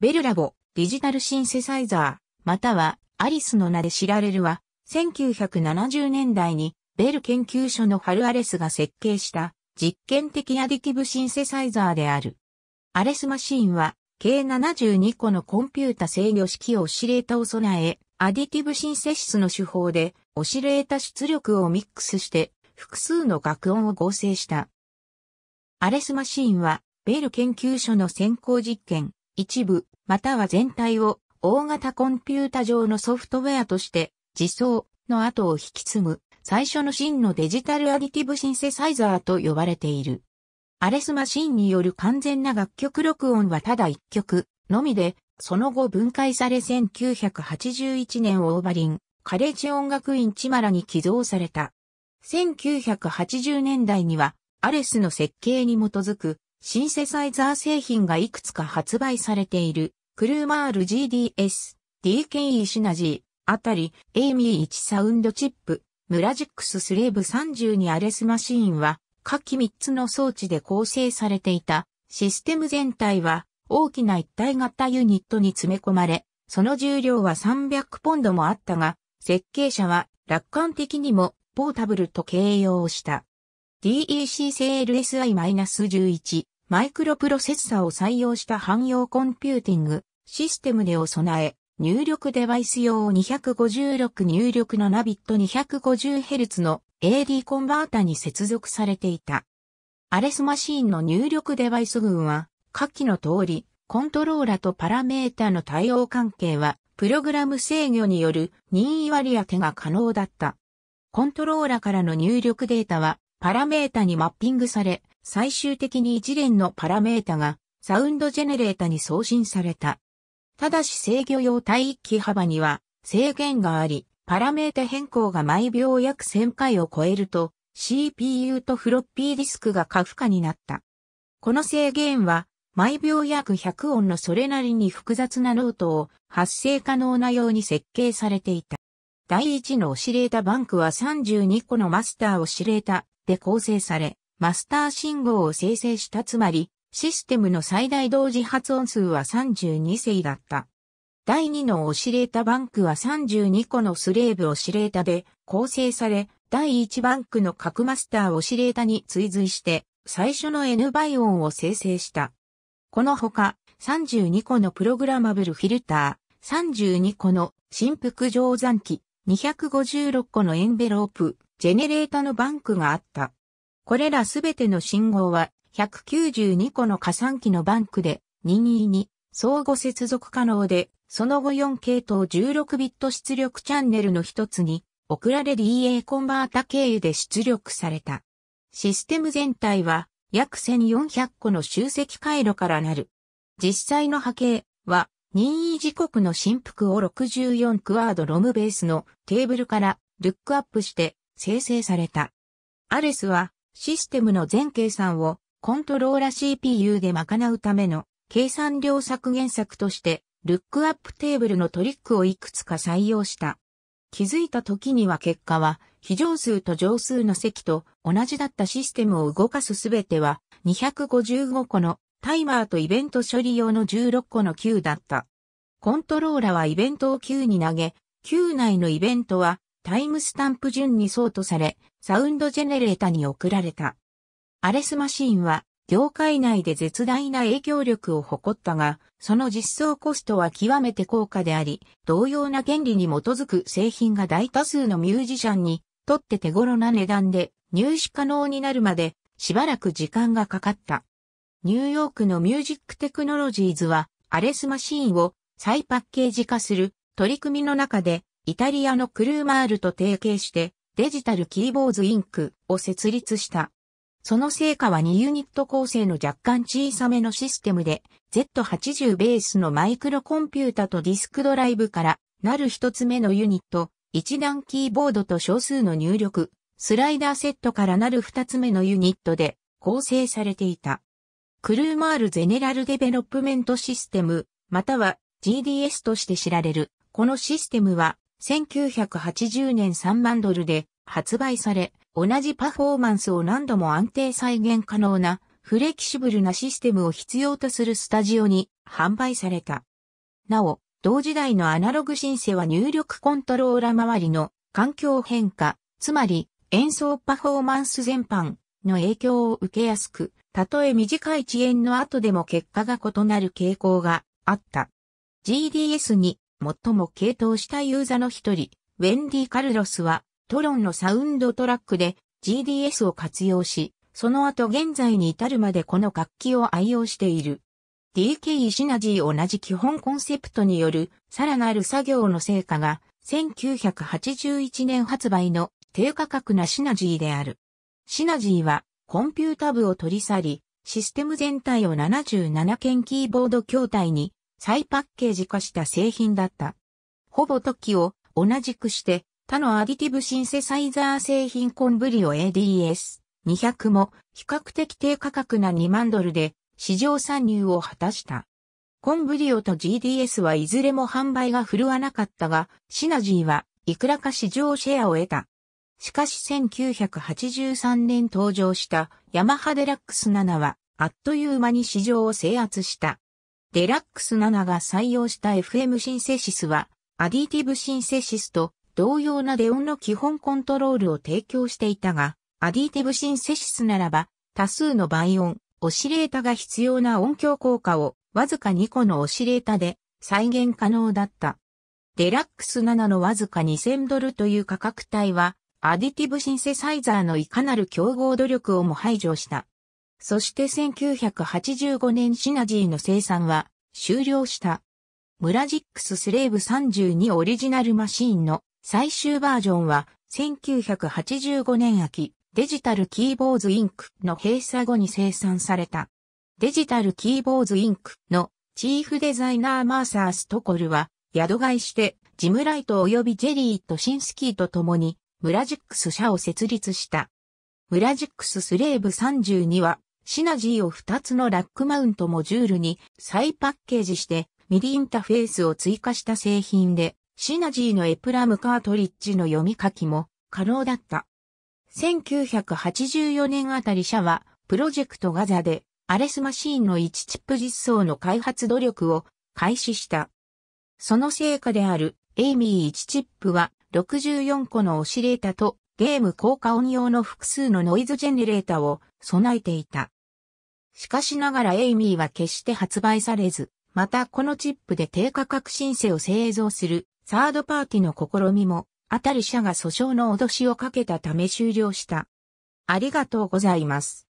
ベルラボ、デジタルシンセサイザー、またはアリスの名で知られるは、1970年代にベル研究所のハル・アレスが設計した実験的アディティブシンセサイザーである。アレスマシーンは計72個のコンピュータ制御式オシレータを備え、アディティブシンセシスの手法でオシレータ出力をミックスして複数の楽音を合成した。アレスマシンはベル研究所の先行実験、一部、または全体を大型コンピュータ上のソフトウェアとして自走の後を引き継ぐ最初の真のデジタルアディティブシンセサイザーと呼ばれている。アレスマシンによる完全な楽曲録音はただ1曲のみで、その後分解され1981年オーバリン、カレッジ音楽院チマラに寄贈された。1980年代には、アレスの設計に基づくシンセサイザー製品がいくつか発売されている。クルーマール GDS、DKE シナジー、あたり、エイミー1サウンドチップ、ムラジックススレーブ32アレスマシーンは、下記3つの装置で構成されていた、システム全体は、大きな一体型ユニットに詰め込まれ、その重量は300ポンドもあったが、設計者は楽観的にもポータブルと形容した。DEC-CLSI-11 マイクロプロセッサを採用した汎用コンピューティングシステムでを備え、入力デバイス用256入力7ビット 250Hz の AD コンバータに接続されていた。アレスマシーンの入力デバイス群は、下記の通り、コントローラとパラメータの対応関係は、プログラム制御による任意割り当てが可能だった。コントローラからの入力データは、パラメータにマッピングされ、最終的に一連のパラメータが、サウンドジェネレータに送信された。ただし制御用帯域幅には制限があり、パラメータ変更が毎秒約1000回を超えると、CPU とフロッピーディスクが過負荷になった。この制限は、毎秒約100音のそれなりに複雑なノートを発生可能なように設計されていた。第1のオシレータバンクは32個のマスターオシレータで構成され、マスター信号を生成したつまり、システムの最大同時発音数は32声だった。第2のオシレータバンクは32個のスレーブオシレータで構成され、第1バンクの核マスターオシレータに追随して、最初の N 倍音を生成した。このほか、32個のプログラマブルフィルター、32個の振幅乗算機、256個のエンベロープ、ジェネレータのバンクがあった。これらすべての信号は192個の加算機のバンクで、任意に相互接続可能で、その後4系統16ビット出力チャンネルの一つに、送られ DA コンバータ経由で出力された。システム全体は約1400個の集積回路からなる。実際の波形は任意時刻の振幅を64クワードロムベースのテーブルからルックアップして生成された。アレスはシステムの全計算をコントローラ CPU で賄うための計算量削減策として、ルックアップテーブルのトリックをいくつか採用した。気づいた時には結果は、非常数と乗数の積と同じだったシステムを動かすすべては、255個のタイマーとイベント処理用の16個の Q だった。コントローラはイベントを Q に投げ、Q 内のイベントはタイムスタンプ順にソートされ、サウンドジェネレータに送られた。アレスマシンは業界内で絶大な影響力を誇ったが、その実装コストは極めて高価であり、同様な原理に基づく製品が大多数のミュージシャンにとって手頃な値段で入手可能になるまでしばらく時間がかかった。ニューヨークのミュージックテクノロジーズはアレスマシーンを再パッケージ化する取り組みの中でイタリアのクルーマールと提携してデジタルキーボーズインクを設立した。その成果は2ユニット構成の若干小さめのシステムで、Z80 ベースのマイクロコンピュータとディスクドライブからなる一つ目のユニット、一段キーボードと少数の入力、スライダーセットからなる二つ目のユニットで構成されていた。クルーマールゼネラルデベロップメントシステム、または GDS として知られる、このシステムは1980年3万ドルで発売され、同じパフォーマンスを何度も安定再現可能なフレキシブルなシステムを必要とするスタジオに販売された。なお、同時代のアナログシンセは入力コントローラ周りの環境変化、つまり演奏パフォーマンス全般の影響を受けやすく、たとえ短い遅延の後でも結果が異なる傾向があった。GDS に最も傾倒したユーザーの一人、ウェンディ・カルロスはトロンのサウンドトラックで GDS を活用し、その後現在に至るまでこの楽器を愛用している。DK シナジー同じ基本コンセプトによるさらなる作業の成果が1981年発売の低価格なシナジーである。シナジーはコンピュータ部を取り去り、システム全体を77件キーボード筐体に再パッケージ化した製品だった。ほぼ時を同じくして他のアディティブシンセサイザー製品コンブリオ ADS200 も比較的低価格な2万ドルで市場参入を果たした。コンブリオと GDS はいずれも販売が振るわなかったが、シナジーはいくらか市場シェアを得た。しかし1983年登場したヤマハデラックス7はあっという間に市場を制圧した。デラックス7が採用した FM シンセシスはアディティブシンセシスと同様なデオンの基本コントロールを提供していたが、アディティブシンセシスならば、多数の倍音、オシレータが必要な音響効果を、わずか2個のオシレータで再現可能だった。デラックス7のわずか2000ドルという価格帯は、アディティブシンセサイザーのいかなる競合努力をも排除した。そして1985年シナジーの生産は終了した。ムラジックススレーブ32オリジナルマシーンの最終バージョンは1985年秋、デジタルキーボーズインクの閉鎖後に生産された。デジタルキーボーズインクのチーフデザイナーマーサー・ストコルは宿買いしてジムライト及びジェリーとシンスキーと共にムラジックス社を設立した。ムラジックススレーブ32はシナジーを2つのラックマウントモジュールに再パッケージしてミディインターフェースを追加した製品でシナジーのエプラムカートリッジの読み書きも可能だった。1984年あたり社は、プロジェクトガザで、アレスマシーンの1チップ実装の開発努力を開始した。その成果である、エイミー1チップは、64個のオシレータと、ゲーム効果音用の複数のノイズジェネレータを備えていた。しかしながらエイミーは決して発売されず、またこのチップで低価格申請を製造するサードパーティの試みも、あたり社が訴訟の脅しをかけたため終了した。ありがとうございます。